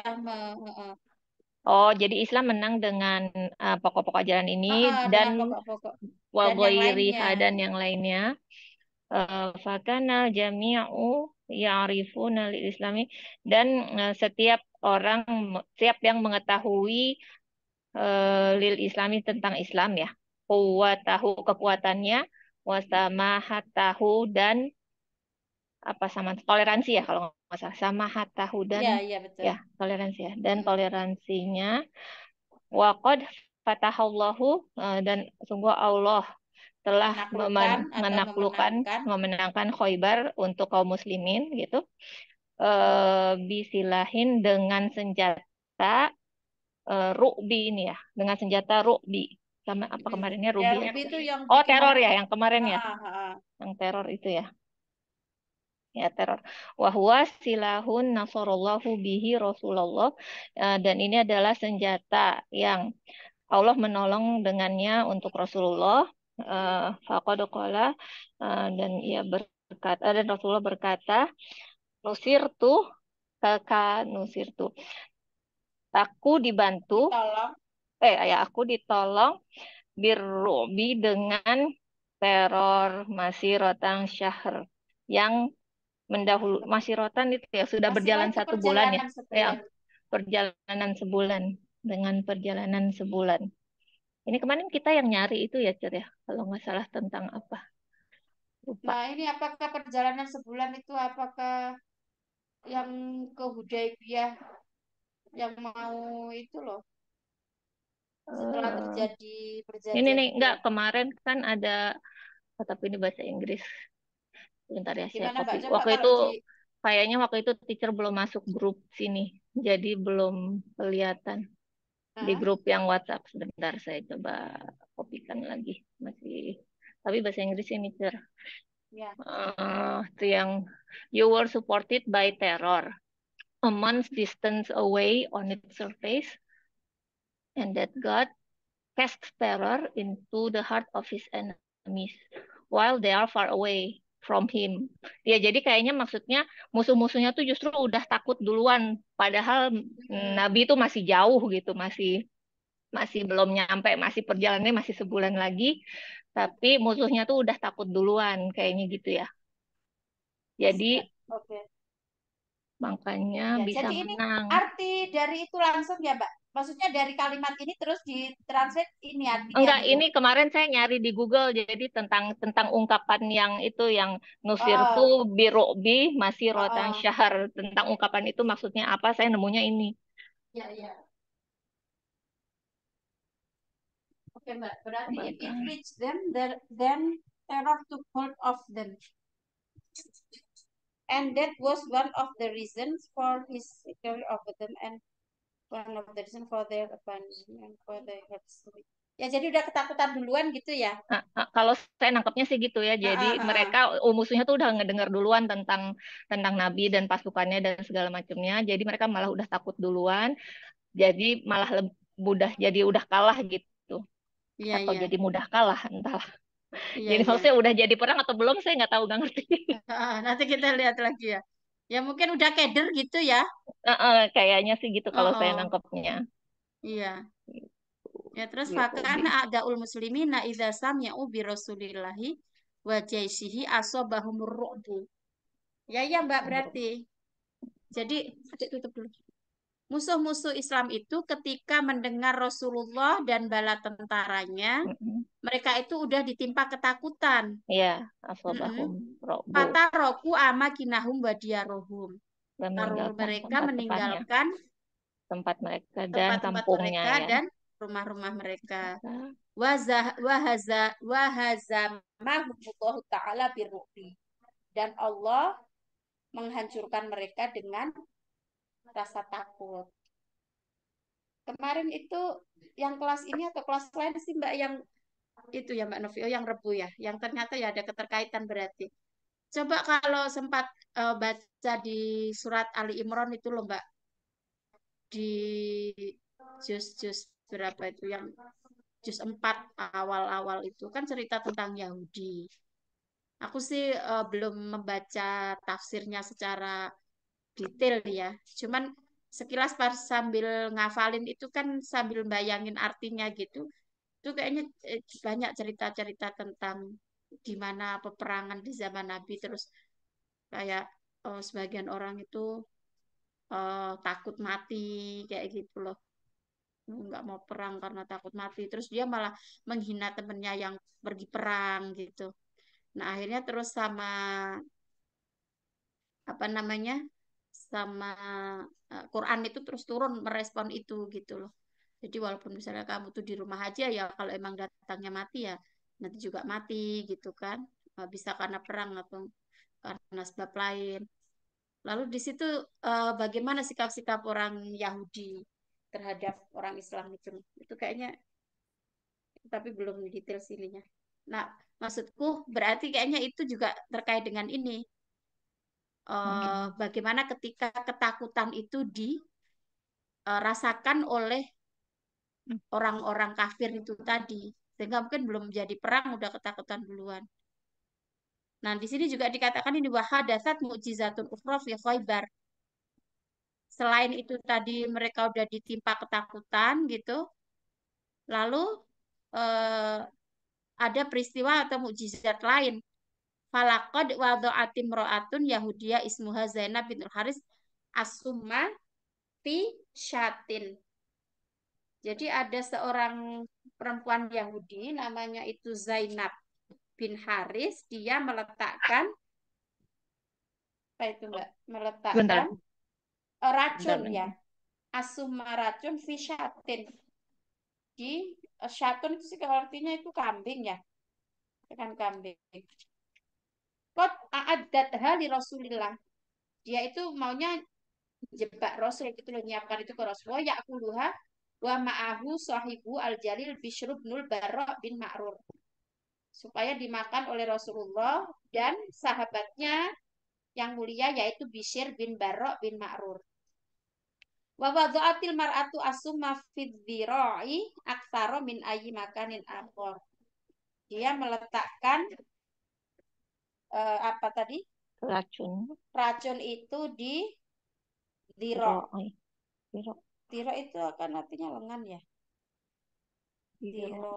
Oh, jadi Islam menang dengan uh, pokok-pokok ajaran ini dan pokok-pokok dan yang lainnya. jamiau eh, jami'u ya'rifuna islami dan uh, setiap orang setiap yang mengetahui uh, lil islami tentang Islam ya. kuat tahu kekuatannya, tahu dan apa sama toleransi ya kalau nggak salah sama hatta hudan ya, ya, ya toleransi ya dan hmm. toleransinya wakod fatahallahu eh, dan sungguh Allah telah menaklukkan menaklukkan memenangkan, Khoibar untuk kaum muslimin gitu e, bisilahin dengan senjata e, rubi ini ya dengan senjata rubi sama apa iya. kemarinnya ya, rubi ya, oh teror ya yang kemarin ya ha, ha, ha. yang teror itu ya ya teror. Wahwa silahun nasorullahu bihi rasulullah e, dan ini adalah senjata yang Allah menolong dengannya untuk Rasulullah. E, Fakodokola e, dan ia berkata dan Rasulullah berkata nusir tuh kakak nusir tuh aku dibantu tolong. eh ya aku ditolong birrobi dengan teror masih rotang syahr yang mendahulu masih rotan itu ya sudah masih berjalan satu bulan ya ya perjalanan sebulan dengan perjalanan sebulan ini kemarin kita yang nyari itu ya cer ya kalau nggak salah tentang apa Lupa. nah ini apakah perjalanan sebulan itu apakah yang ke Hudaybiyah yang mau itu loh setelah eh, terjadi perjalanan ini nih enggak kemarin kan ada oh, tapi ini bahasa Inggris bentar ya saya copy. Mbak, waktu itu di... kayaknya waktu itu teacher belum masuk grup sini, jadi belum kelihatan huh di grup yang WhatsApp. Sebentar saya coba kopikan lagi masih, tapi bahasa Inggris ini ya, teacher. Yeah. Ya. Uh, itu yang you were supported by terror, a month's distance away on its surface, and that God cast terror into the heart of his enemies while they are far away from him. Ya jadi kayaknya maksudnya musuh-musuhnya tuh justru udah takut duluan padahal Nabi itu masih jauh gitu, masih masih belum nyampe, masih perjalanannya masih sebulan lagi, tapi musuhnya tuh udah takut duluan kayaknya gitu ya. Jadi Oke. makanya ya, bisa jadi menang. ini arti dari itu langsung ya, Mbak maksudnya dari kalimat ini terus ditranslate ini artinya enggak ya? ini kemarin saya nyari di Google jadi tentang tentang ungkapan yang itu yang nusir oh. birobi masih rotan oh, oh. syahar tentang ungkapan itu maksudnya apa saya nemunya ini ya ya oke mbak berarti if it reach them then then error to hold of them and that was one of the reasons for his security of them and one of the reason for their abandonment for their history. Ya jadi udah ketakutan duluan gitu ya. kalau saya nangkepnya sih gitu ya. Jadi ah, ah, ah. mereka oh, musuhnya tuh udah ngedengar duluan tentang tentang Nabi dan pasukannya dan segala macamnya. Jadi mereka malah udah takut duluan. Jadi malah mudah jadi udah kalah gitu. Ya, Atau ya. jadi mudah kalah entahlah. Ya, jadi ya. maksudnya udah jadi perang atau belum saya nggak tahu nggak ngerti. Ah, nanti kita lihat lagi ya. Ya mungkin udah keder gitu ya. Uh, uh, kayaknya sih gitu kalau oh. saya nangkepnya. Iya. Ya terus gitu. fakana agaul muslimina idza sami'u bi rasulillahi wa jaisihi asabahum ru'bu. Ya ya Mbak berarti. Jadi tutup dulu musuh-musuh Islam itu ketika mendengar Rasulullah dan bala tentaranya, mm-hmm. mereka itu udah ditimpa ketakutan. Iya, asalamualaikum. mm-hmm. Kata roku ama kinahum wadiyarohum. Mereka meninggalkan tempat mereka dan tempat, kampungnya mereka ya. dan rumah-rumah mereka. Iya. Wazah wahaza wahazamahumullah taala birrubi. Dan Allah menghancurkan mereka dengan rasa takut. Kemarin itu yang kelas ini atau kelas lain sih Mbak yang itu ya Mbak Novio yang Rebu ya, yang ternyata ya ada keterkaitan berarti. Coba kalau sempat uh, baca di surat Ali Imron itu loh Mbak di juz-juz berapa itu yang juz empat awal-awal itu kan cerita tentang Yahudi. Aku sih uh, belum membaca tafsirnya secara detail ya. Cuman sekilas pas sambil ngafalin itu kan sambil bayangin artinya gitu. Itu kayaknya eh, banyak cerita-cerita tentang gimana peperangan di zaman Nabi terus kayak oh, sebagian orang itu oh, takut mati kayak gitu loh nggak mau perang karena takut mati terus dia malah menghina temennya yang pergi perang gitu nah akhirnya terus sama apa namanya sama eh, Quran itu terus turun merespon itu gitu loh. Jadi walaupun misalnya kamu tuh di rumah aja ya kalau emang datangnya mati ya nanti juga mati gitu kan. Eh, bisa karena perang atau karena sebab lain. Lalu di situ eh, bagaimana sikap-sikap orang Yahudi terhadap orang Islam itu? Itu kayaknya tapi belum detail sininya. Nah, maksudku berarti kayaknya itu juga terkait dengan ini Eh, bagaimana ketika ketakutan itu dirasakan eh, oleh hmm. orang-orang kafir itu tadi sehingga mungkin belum menjadi perang udah ketakutan duluan. Nah, di sini juga dikatakan ini wahadasat mukjizatun ya ya khaybar. Selain itu tadi mereka udah ditimpa ketakutan gitu. Lalu eh, ada peristiwa atau mujizat lain Falakod wado atim ro'atun Yahudia ismuha Zainab bintul Haris asuma fi syatin. Jadi ada seorang perempuan Yahudi namanya itu Zainab bin Haris, dia meletakkan apa itu Mbak? Meletakkan Bentar. racun Bentar. ya. Asuma racun fi syatin. Di syatun itu artinya itu kambing ya. Kan kambing. Kot a'addatha di Rasulillah. Dia itu maunya jebak Rasul gitu loh nyiapkan itu ke Rasulullah ya aku luha wa ma'ahu sahibu al-jalil nul barra bin ma'rur. Supaya dimakan oleh Rasulullah dan sahabatnya yang mulia yaitu Bishir bin Barra bin Ma'rur. Wa mar'atu asumma fid dhira'i aktsara min ayi makanin akor. Dia meletakkan uh, apa tadi? Racun. Racun itu di diro Tiro. Tiro itu akan artinya lengan ya. Tiro.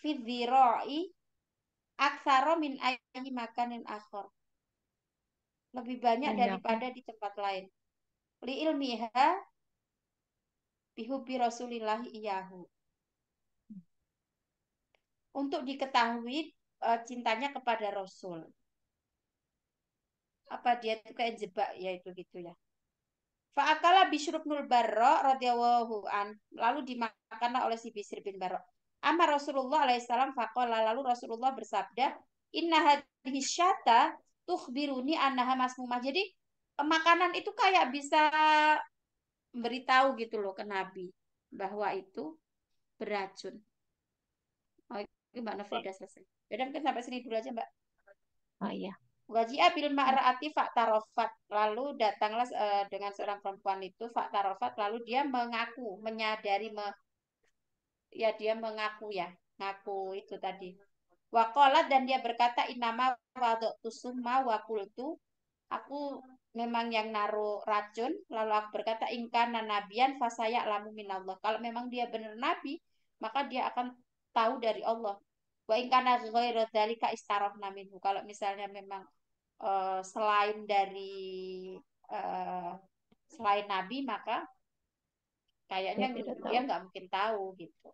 Fidhiroi aksaro min ayi makanin akhor. Lebih banyak Ayah. daripada di tempat lain. Li ilmiha bihubi rasulillahi iyahu untuk diketahui uh, cintanya kepada Rasul. Apa dia itu kayak jebak ya itu gitu ya. Fa'akala Bishr bin Barra radhiyallahu an. Lalu dimakanlah oleh si Bisir bin barok. Amar Rasulullah alaihissalam faqala lalu Rasulullah bersabda, "Inna hadhihi syata tukhbiruni annaha masmumah." Jadi eh, makanan itu kayak bisa beritahu gitu loh ke Nabi bahwa itu beracun. Mbak Novi sudah selesai. Beda ya mungkin sampai sini dulu aja Mbak. Oh iya. Wajia eh, bil ma'ra'ati Tarofat Lalu datanglah uh, dengan seorang perempuan itu Tarofat Lalu dia mengaku, menyadari, me, ya dia mengaku ya. Ngaku itu tadi. Wakolat dan dia berkata inama wadok tusuma wakultu. Aku memang yang naruh racun. Lalu aku berkata ingkana nabian fasaya lamu minallah. Kalau memang dia benar nabi, maka dia akan tahu dari Allah wa in kana ghairu dzalika istarafna minhu kalau misalnya memang uh, selain dari uh, selain nabi maka kayaknya ya, dia nggak mungkin tahu gitu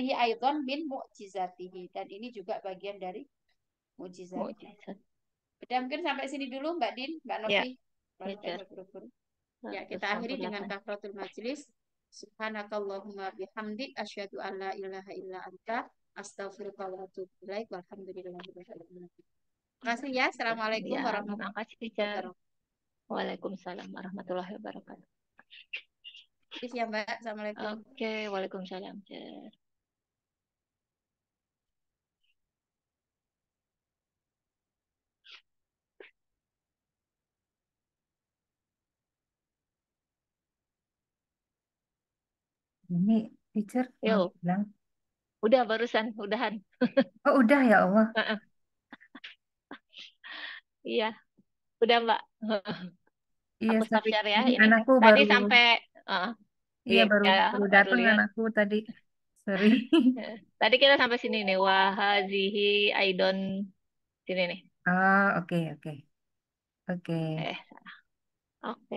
di aydan bin mu'jizatihi dan ini juga bagian dari mukjizat. Mukjizat. Udah mungkin sampai sini dulu Mbak Din, Mbak ya. Novi. Ya, ya kita akhiri dengan kafaratul majlis. Subhanakallahumma bihamdik asyhadu an la ilaha illa anta astaghfiruka wa atubu ilaik walhamdulillahirabbil kasih ya. Assalamualaikum ya, warahmatullahi wabarakatuh. Waalaikumsalam warahmatullahi wabarakatuh. Terima ya Mbak. Assalamualaikum. Oke, okay, Waalaikumsalam. ini teacher Yo. Ya bilang udah barusan udahan oh udah ya Allah iya udah mbak iya aku tapi ya ini. anakku tadi baru sampai uh, iya baru ya, baru datang baru anakku tadi sorry eh, tadi kita sampai sini nih wahazihi aidon sini nih ah oke oke oke eh, oke